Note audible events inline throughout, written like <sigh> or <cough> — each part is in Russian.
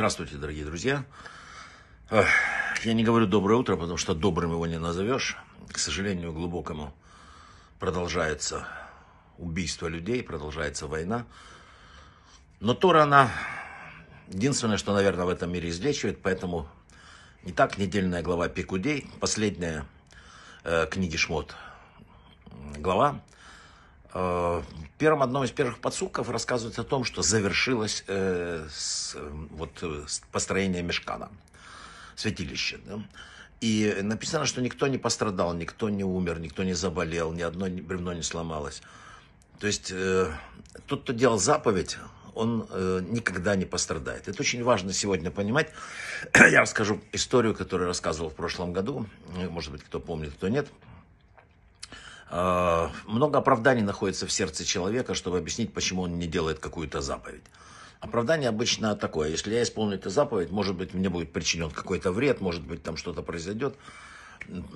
Здравствуйте, дорогие друзья. Я не говорю доброе утро, потому что добрым его не назовешь. К сожалению, глубокому продолжается убийство людей, продолжается война. Но Тора, она единственное, что, наверное, в этом мире излечивает, поэтому не так недельная глава Пикудей, последняя э, книги Шмот глава, в э, первом одном из первых подсумков рассказывается о том, что завершилось э, с, э, вот, э, построение мешкана, святилища. Да? И написано, что никто не пострадал, никто не умер, никто не заболел, ни одно бревно не сломалось. То есть э, тот, кто делал заповедь, он э, никогда не пострадает. Это очень важно сегодня понимать. <clears throat> Я расскажу историю, которую рассказывал в прошлом году. Может быть, кто помнит, кто нет. Э, много оправданий находится в сердце человека, чтобы объяснить, почему он не делает какую-то заповедь. Оправдание обычно такое. Если я исполню эту заповедь, может быть, мне будет причинен какой-то вред, может быть, там что-то произойдет,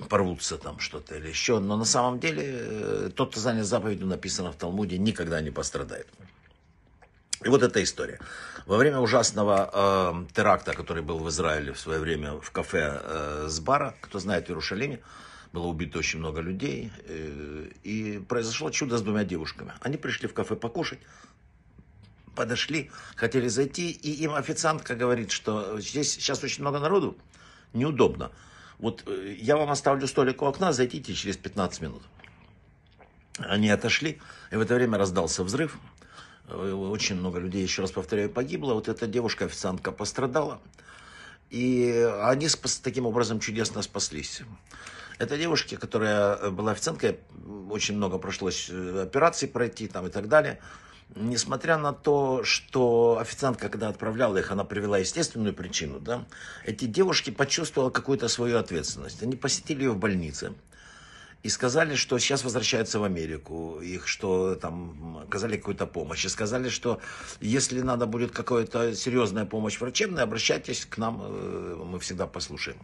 порвутся там что-то или еще. Но на самом деле, э, тот, кто занят заповедью, написано в Талмуде, никогда не пострадает. И вот эта история. Во время ужасного э, теракта, который был в Израиле в свое время в кафе э, с бара, кто знает в Иерушалиме, было убито очень много людей. Э, и произошло чудо с двумя девушками. Они пришли в кафе покушать, подошли, хотели зайти, и им официантка говорит, что здесь сейчас очень много народу, неудобно. Вот э, я вам оставлю столик у окна, зайдите через 15 минут. Они отошли, и в это время раздался взрыв. Э, очень много людей, еще раз повторяю, погибло. Вот эта девушка-официантка пострадала. И они таким образом чудесно спаслись. Это девушке, которая э, была официанткой, очень много пришлось э, операций пройти там и так далее. Несмотря на то, что официантка, когда отправляла их, она привела естественную причину, да, эти девушки почувствовали какую-то свою ответственность. Они посетили ее в больнице и сказали, что сейчас возвращаются в Америку, их что там оказали какую-то помощь, и сказали, что если надо будет какая-то серьезная помощь врачебная, обращайтесь к нам, э, мы всегда послушаем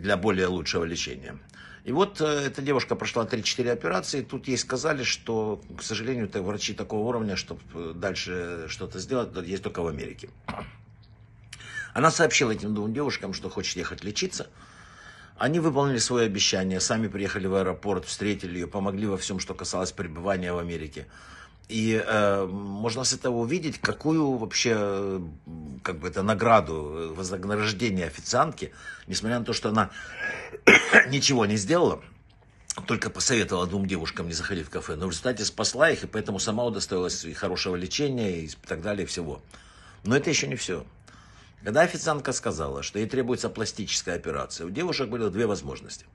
для более лучшего лечения. И вот э, эта девушка прошла 3-4 операции. Тут ей сказали, что, к сожалению, это врачи такого уровня, чтобы э, дальше что-то сделать, есть только в Америке. Она сообщила этим двум девушкам, что хочет ехать лечиться. Они выполнили свое обещание, сами приехали в аэропорт, встретили ее, помогли во всем, что касалось пребывания в Америке. И э, можно с этого увидеть, какую вообще как бы это награду, э, вознаграждение официантки, несмотря на то, что она <coughs> ничего не сделала, только посоветовала двум девушкам не заходить в кафе, но в результате спасла их, и поэтому сама удостоилась и хорошего лечения, и так далее, и всего. Но это еще не все. Когда официантка сказала, что ей требуется пластическая операция, у девушек были две возможности.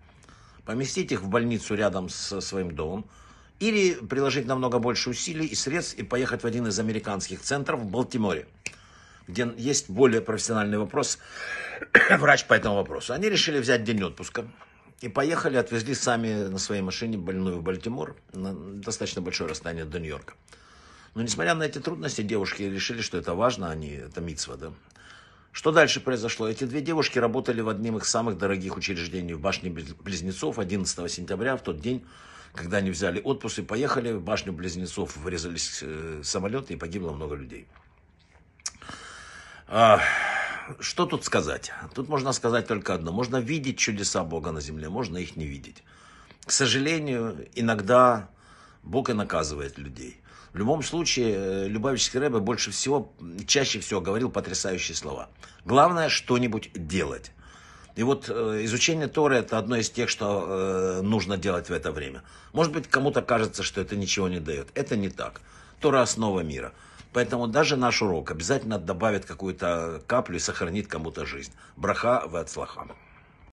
Поместить их в больницу рядом со своим домом, или приложить намного больше усилий и средств и поехать в один из американских центров в Балтиморе – где есть более профессиональный вопрос, <clears throat> врач по этому вопросу. Они решили взять день отпуска. И поехали, отвезли сами на своей машине больную в Балтимор, на достаточно большое расстояние до Нью-Йорка. Но несмотря на эти трудности, девушки решили, что это важно, они, а это митцва, да. Что дальше произошло? Эти две девушки работали в одном из самых дорогих учреждений в башне Близнецов 11 сентября, в тот день, когда они взяли отпуск и поехали в башню Близнецов, вырезались э, самолеты и погибло много людей. А, что тут сказать? Тут можно сказать только одно. Можно видеть чудеса Бога на земле, можно их не видеть. К сожалению, иногда Бог и наказывает людей. В любом случае, э, Любавический Рэбе больше всего, чаще всего говорил потрясающие слова. Главное, что-нибудь делать. И вот э, изучение Торы это одно из тех, что э, нужно делать в это время. Может быть, кому-то кажется, что это ничего не дает. Это не так. Тора – основа мира. Поэтому даже наш урок обязательно добавит какую-то каплю и сохранит кому-то жизнь. Браха в отслаха.